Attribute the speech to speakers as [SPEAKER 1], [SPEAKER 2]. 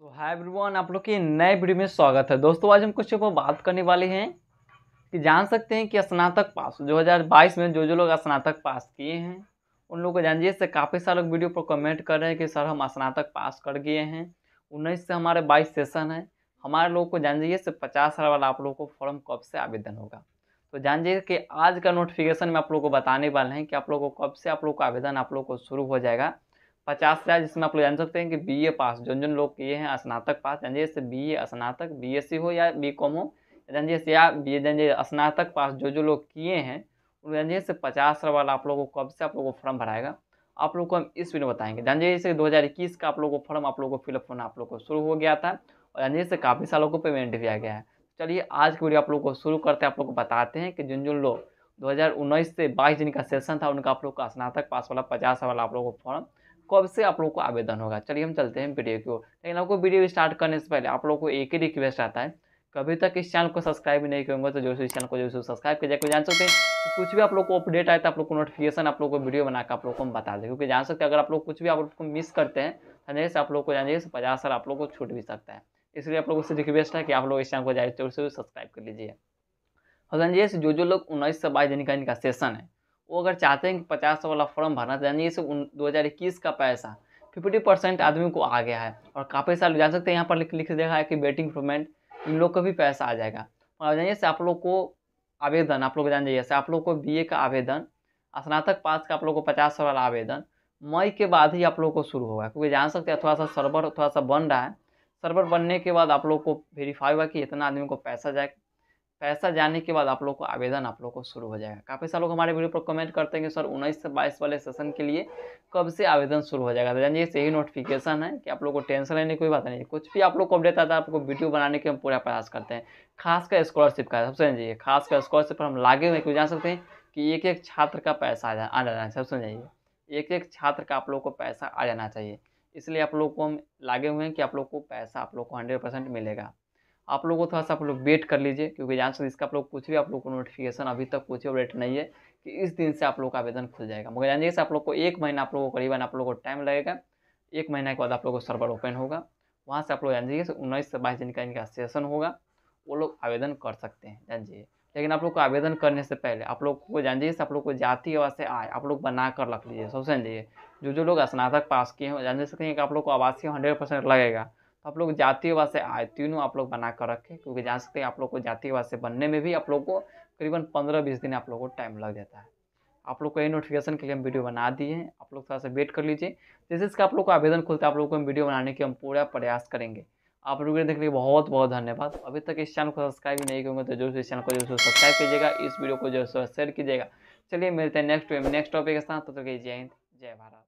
[SPEAKER 1] तो hi everyone आप लोग के नए वीडियो में स्वागत है दोस्तों आज हम कुछ ऊपर बात करने वाले हैं कि जान सकते हैं कि स्नातक पास 2022 में जो जो लोग स्नातक पास किए हैं उन लोगों को जानिए से काफ़ी सारे लोग वीडियो पर कमेंट कर रहे हैं कि सर हम स्नातक पास कर गए हैं उन्नीस से हमारे बाईस सेशन है हमारे लोगों को जान जाइए से पचास हज़ार वाला आप लोगों को फॉर्म कब से आवेदन होगा तो जान जाइए कि आज का नोटिफिकेशन में आप लोग को बताने वाले हैं कि आप लोगों को कब से आप लोग का आवेदन आप लोग को शुरू हो जाएगा पचास हजार जिसमें आप लोग जान सकते हैं कि बी ए पास जो जिन लोग किए हैं स्नातक पास जान जैसे बी ए स्नातक बी एस सी हो या बी कॉम हो जान जैसे या बी ए जानिए स्नातक पास जो जो लोग किए हैं उन जान जैसे पचास हजार वाला आप लोगों को कब से आप लोगों को फॉर्म भराएगा आप लोग को हम इस वीडियो में बताएंगे दो हज़ार इक्कीस का आप लोगों को फॉर्म आप लोगों को फिलअप होना आप लोग को शुरू हो गया था और जान से काफ़ी सालों को पेमेंट भी आ गया है चलिए आज की वीडियो आप लोग को शुरू करते हैं आप लोग को बताते हैं कि जिन जिन लोग उन्नीस से बाईस जिनका सेशन था उनका आप लोग का स्नातक पास वाला पचास वाला आप लोगों को फॉर्म कब से आप लोग को आवेदन होगा चलिए हम चलते हैं वीडियो की ओर लेकिन आपको वीडियो स्टार्ट करने से पहले आप लोग को एक ही रिक्वेस्ट आता है कभी तक इस चैनल को सब्सक्राइब नहीं करूँगा तो जो इस चैनल को है सब्सक्राइब कर कीजिए जान सकते हैं तो कुछ भी आप लोग को अपडेट आए तो आप लोग को नोटिफिकेशन आप लोग को वीडियो बनाकर आप लोग को हम बता दें क्योंकि जान सकते हैं अगर आप लोग कुछ भी आप लोग को मिस करते हैं तो से आप लोग को जानिए जाइए पचास हजार आप लोग को छूट भी सकता है इसलिए आप लोगों से रिक्वेस्ट है कि आप लोग इस चैनल को जाए जरूर से सब्सक्राइब कर लीजिए और जाइए जो जो लोग उन्नीस से बाईस दिन का इनका सेशन है वो अगर चाहते हैं कि पचास वाला फॉर्म भरना चाहिए ये उन दो हज़ार इक्कीस का पैसा फिफ्टी तो परसेंट आदमी को आ गया है और काफ़ी साल जान सकते हैं यहाँ पर लिख लिख देखा है कि बेटिंग पेमेंट इन लोग का भी पैसा आ जाएगा और जानिए से आप लोग को आवेदन आप लोग जान जाइए से आप लोग को बी का आवेदन स्नातक पास का आप लोग को पचास वाला आवेदन मई के बाद ही आप लोग को शुरू होगा क्योंकि जान सकते हैं थोड़ा सा सर्वर थोड़ा सा बन रहा है सर्वर बनने के बाद आप लोग को वेरीफाई हुआ कि इतना आदमी को पैसा जाएगा पैसा जाने के बाद आप लोग को आवेदन आप लोग को शुरू हो जाएगा काफ़ी सारे लोग हमारे वीडियो पर कमेंट करते हैं कि सर उन्नीस से बाईस वाले सेशन के लिए कब से आवेदन शुरू हो जाएगा तो जानिए यही नोटिफिकेशन है कि आप लोग को टेंशन लेने की कोई बात नहीं है कुछ भी आप लोग को अपडेट आता है आपको वीडियो बनाने के हम पूरा प्रयास करते हैं खासकर स्कॉलरशिप का सबसे समझिए खासकर स्कॉलरशिप पर हम लागे हुए क्यों जान सकते हैं कि एक एक छात्र का पैसा आ जाना चाहिए सब समझिए एक एक छात्र का आप लोग को पैसा आ जाना चाहिए इसलिए आप लोग को हम लागे हुए हैं कि आप लोग को पैसा आप लोग को हंड्रेड परसेंट मिलेगा आप लोगों थोड़ा सा आप लोग वेट कर लीजिए क्योंकि जान सकते इसका आप लोग कुछ भी आप लोग को नोटिफिकेशन अभी तक कुछ अपडेट नहीं है कि इस दिन से आप लोग का आवेदन खुल जाएगा मगर जान जैसे आप लोग को एक महीना आप लोगों को करीबन आप लोगों को टाइम लगेगा एक महीने के बाद आप लोग को सर्वर ओपन होगा वहाँ से आप लोग जान जाइए उन्नीस से बाईस दिन का इनका सेशन होगा वो लोग आवेदन कर सकते हैं जान जाइए लेकिन आप लोग को आवेदन करने से पहले आप लोग को जान जाइए आप लोग को जाति आवास आए आय आप लोग बना कर रख लीजिए सबसे जाइए जो जो लोग स्नातक पास किए हैं जान सकते हैं कि आप लोग को आवासीय हंड्रेड परसेंट लगेगा आप लोग जातीयवाद से आए तीनों आप लोग बना कर रखें क्योंकि जान सकते हैं आप लोग को जातीयवाद से बनने में भी आप लोग को करीबन पंद्रह बीस दिन आप लोग को टाइम लग जाता है आप लोग को ये नोटिफिकेशन के लिए हम वीडियो बना दिए हैं आप लोग थोड़ा सा वेट कर लीजिए जैसे इसका आप लोग को आवेदन खुलता है आप लोग को हम वीडियो बनाने के हम पूरा प्रयास करेंगे आप लोगों ने देखने के लिए बहुत बहुत धन्यवाद अभी तक इस चैनल को सब्सक्राइब नहीं करेंगे तो जरूर से इस चैनल को जरूर सब्सक्राइब कीजिएगा इस वीडियो को जरूर से शेयर कीजिएगा चलिए मिलते हैं नेक्स्ट नेक्स्ट टॉपिक के साथ तो जय हिंद जय भारत